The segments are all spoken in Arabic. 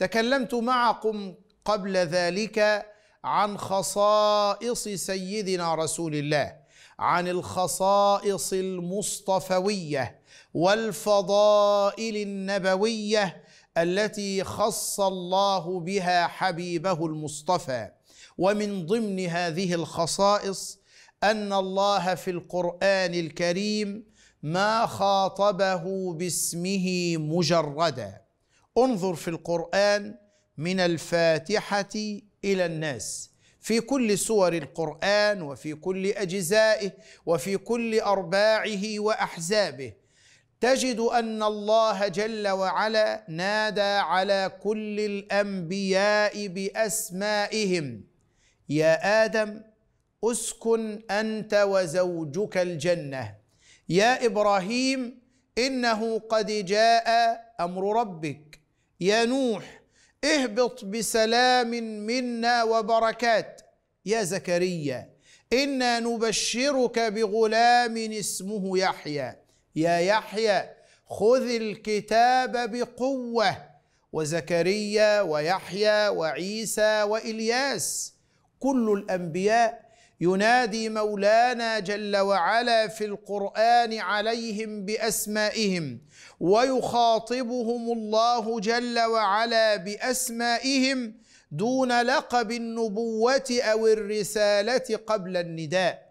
تكلمت معكم قبل ذلك عن خصائص سيدنا رسول الله عن الخصائص المصطفويه والفضائل النبويه التي خص الله بها حبيبه المصطفى ومن ضمن هذه الخصائص ان الله في القران الكريم ما خاطبه باسمه مجردا انظر في القرآن من الفاتحة إلى الناس في كل سور القرآن وفي كل أجزائه وفي كل أرباعه وأحزابه تجد أن الله جل وعلا نادى على كل الأنبياء بأسمائهم يا آدم اسكن أنت وزوجك الجنة يا إبراهيم إنه قد جاء أمر ربك يا نوح اهبط بسلام منا وبركات يا زكريا انا نبشرك بغلام اسمه يحيى يا يحيى خذ الكتاب بقوه وزكريا ويحيى وعيسى والياس كل الانبياء ينادي مولانا جل وعلا في القران عليهم باسمائهم ويخاطبهم الله جل وعلا باسمائهم دون لقب النبوه او الرساله قبل النداء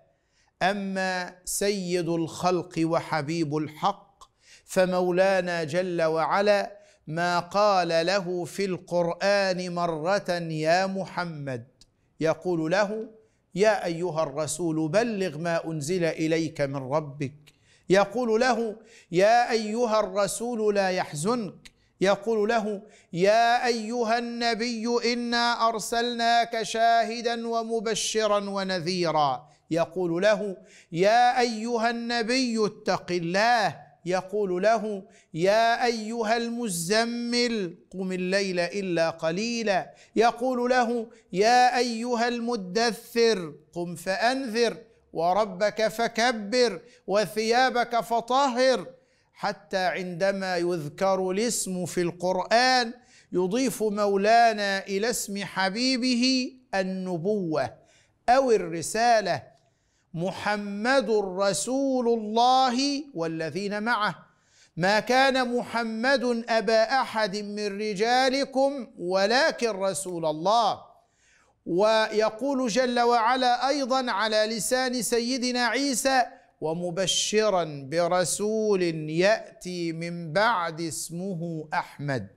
اما سيد الخلق وحبيب الحق فمولانا جل وعلا ما قال له في القران مره يا محمد يقول له يا ايها الرسول بلغ ما انزل اليك من ربك يقول له يا ايها الرسول لا يحزنك يقول له يا ايها النبي انا ارسلناك شاهدا ومبشرا ونذيرا يقول له يا ايها النبي اتق الله يقول له يا ايها المزمل قم الليل الا قليلا يقول له يا ايها المدثر قم فانذر وربك فكبر وثيابك فطهر حتى عندما يذكر الاسم في القران يضيف مولانا الى اسم حبيبه النبوه او الرساله محمد رسول الله والذين معه ما كان محمد ابا احد من رجالكم ولكن رسول الله ويقول جل وعلا ايضا على لسان سيدنا عيسى ومبشرا برسول ياتي من بعد اسمه احمد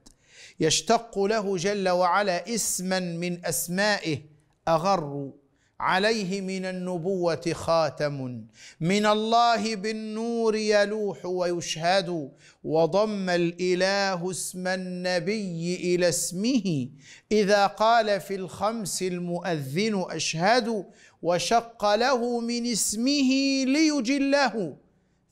يشتق له جل وعلا اسما من اسمائه اغر عليه من النبوه خاتم من الله بالنور يلوح ويشهد وضم الاله اسم النبي الى اسمه اذا قال في الخمس المؤذن اشهد وشق له من اسمه ليجله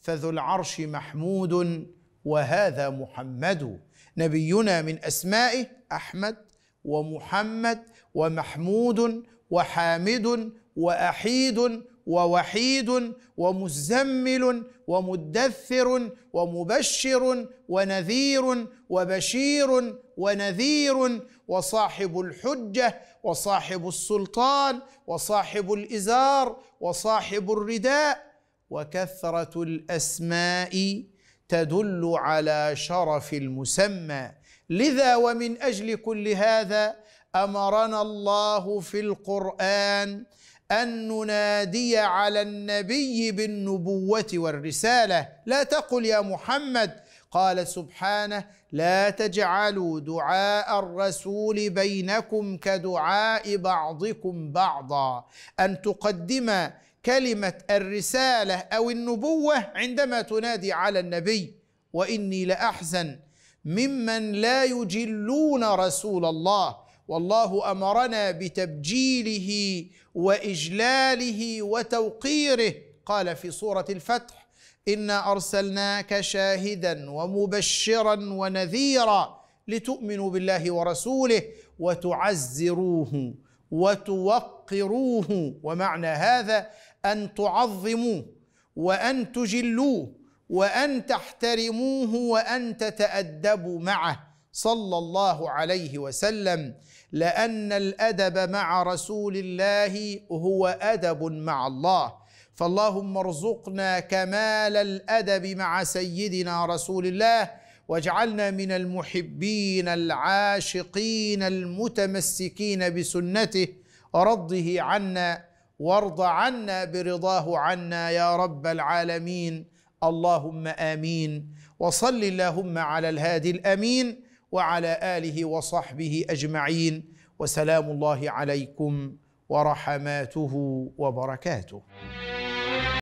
فذو العرش محمود وهذا محمد نبينا من اسمائه احمد ومحمد ومحمود وحامد واحيد ووحيد ومزمل ومدثر ومبشر ونذير وبشير ونذير وصاحب الحجه وصاحب السلطان وصاحب الازار وصاحب الرداء وكثره الاسماء تدل على شرف المسمى لذا ومن اجل كل هذا امرنا الله في القران ان ننادي على النبي بالنبوه والرساله لا تقل يا محمد قال سبحانه لا تجعلوا دعاء الرسول بينكم كدعاء بعضكم بعضا ان تقدم كلمه الرساله او النبوه عندما تنادي على النبي واني لاحزن ممن لا يجلون رسول الله والله امرنا بتبجيله واجلاله وتوقيره قال في سوره الفتح انا ارسلناك شاهدا ومبشرا ونذيرا لتؤمنوا بالله ورسوله وتعزروه وتوقروه ومعنى هذا ان تعظموه وان تجلوه وان تحترموه وان تتادبوا معه صلى الله عليه وسلم لان الادب مع رسول الله هو ادب مع الله فاللهم ارزقنا كمال الادب مع سيدنا رسول الله واجعلنا من المحبين العاشقين المتمسكين بسنته رضه عنا وارض عنا برضاه عنا يا رب العالمين اللهم امين وصل اللهم على الهادي الامين وعلى اله وصحبه اجمعين وسلام الله عليكم ورحماته وبركاته